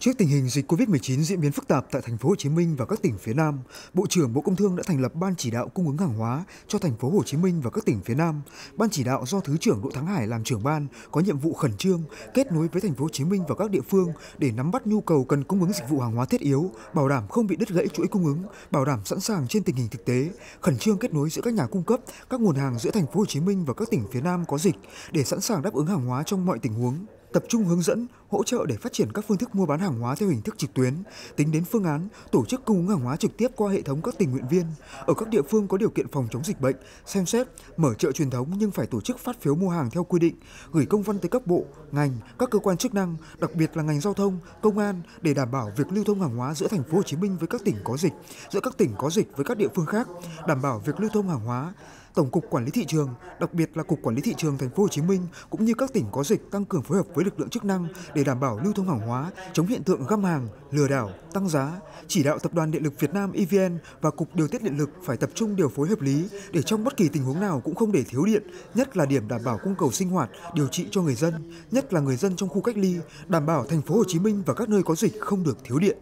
Trước tình hình dịch COVID-19 diễn biến phức tạp tại thành phố Hồ Chí Minh và các tỉnh phía Nam, Bộ trưởng Bộ Công Thương đã thành lập ban chỉ đạo cung ứng hàng hóa cho thành phố Hồ Chí Minh và các tỉnh phía Nam. Ban chỉ đạo do Thứ trưởng Đỗ Thắng Hải làm trưởng ban có nhiệm vụ khẩn trương kết nối với thành phố Hồ Chí Minh và các địa phương để nắm bắt nhu cầu cần cung ứng dịch vụ hàng hóa thiết yếu, bảo đảm không bị đứt gãy chuỗi cung ứng, bảo đảm sẵn sàng trên tình hình thực tế, khẩn trương kết nối giữa các nhà cung cấp, các nguồn hàng giữa thành phố Hồ Chí Minh và các tỉnh phía Nam có dịch để sẵn sàng đáp ứng hàng hóa trong mọi tình huống tập trung hướng dẫn, hỗ trợ để phát triển các phương thức mua bán hàng hóa theo hình thức trực tuyến, tính đến phương án tổ chức cung ứng hàng hóa trực tiếp qua hệ thống các tình nguyện viên ở các địa phương có điều kiện phòng chống dịch bệnh, xem xét mở chợ truyền thống nhưng phải tổ chức phát phiếu mua hàng theo quy định, gửi công văn tới các bộ, ngành, các cơ quan chức năng, đặc biệt là ngành giao thông, công an để đảm bảo việc lưu thông hàng hóa giữa thành phố Hồ Chí Minh với các tỉnh có dịch, giữa các tỉnh có dịch với các địa phương khác, đảm bảo việc lưu thông hàng hóa Tổng cục Quản lý thị trường, đặc biệt là Cục Quản lý thị trường thành phố Hồ Chí Minh cũng như các tỉnh có dịch tăng cường phối hợp với lực lượng chức năng để đảm bảo lưu thông hàng hóa, chống hiện tượng găm hàng, lừa đảo, tăng giá. Chỉ đạo Tập đoàn Điện lực Việt Nam EVN và Cục Điều tiết Điện lực phải tập trung điều phối hợp lý để trong bất kỳ tình huống nào cũng không để thiếu điện, nhất là điểm đảm bảo cung cầu sinh hoạt, điều trị cho người dân, nhất là người dân trong khu cách ly, đảm bảo thành phố Hồ Chí Minh và các nơi có dịch không được thiếu điện.